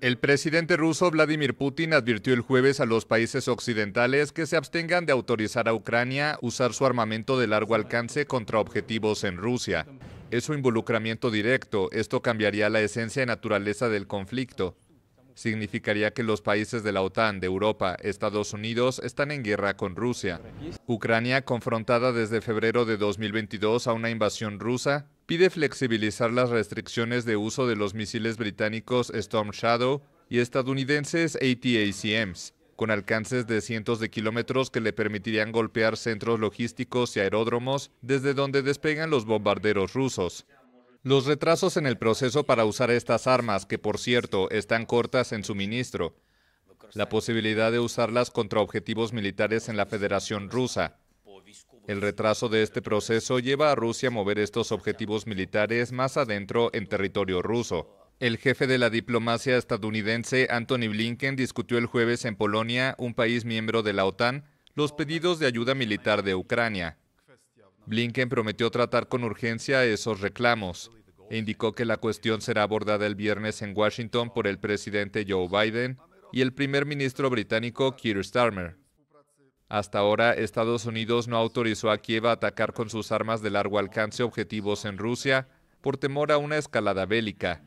El presidente ruso Vladimir Putin advirtió el jueves a los países occidentales que se abstengan de autorizar a Ucrania usar su armamento de largo alcance contra objetivos en Rusia. Es su involucramiento directo, esto cambiaría la esencia y naturaleza del conflicto. Significaría que los países de la OTAN, de Europa, Estados Unidos están en guerra con Rusia. Ucrania, confrontada desde febrero de 2022 a una invasión rusa, pide flexibilizar las restricciones de uso de los misiles británicos Storm Shadow y estadounidenses ATACMs, con alcances de cientos de kilómetros que le permitirían golpear centros logísticos y aeródromos desde donde despegan los bombarderos rusos. Los retrasos en el proceso para usar estas armas, que por cierto están cortas en suministro, la posibilidad de usarlas contra objetivos militares en la Federación Rusa, el retraso de este proceso lleva a Rusia a mover estos objetivos militares más adentro en territorio ruso. El jefe de la diplomacia estadounidense, Anthony Blinken, discutió el jueves en Polonia, un país miembro de la OTAN, los pedidos de ayuda militar de Ucrania. Blinken prometió tratar con urgencia esos reclamos e indicó que la cuestión será abordada el viernes en Washington por el presidente Joe Biden y el primer ministro británico Keir Starmer. Hasta ahora, Estados Unidos no autorizó a Kiev a atacar con sus armas de largo alcance objetivos en Rusia por temor a una escalada bélica.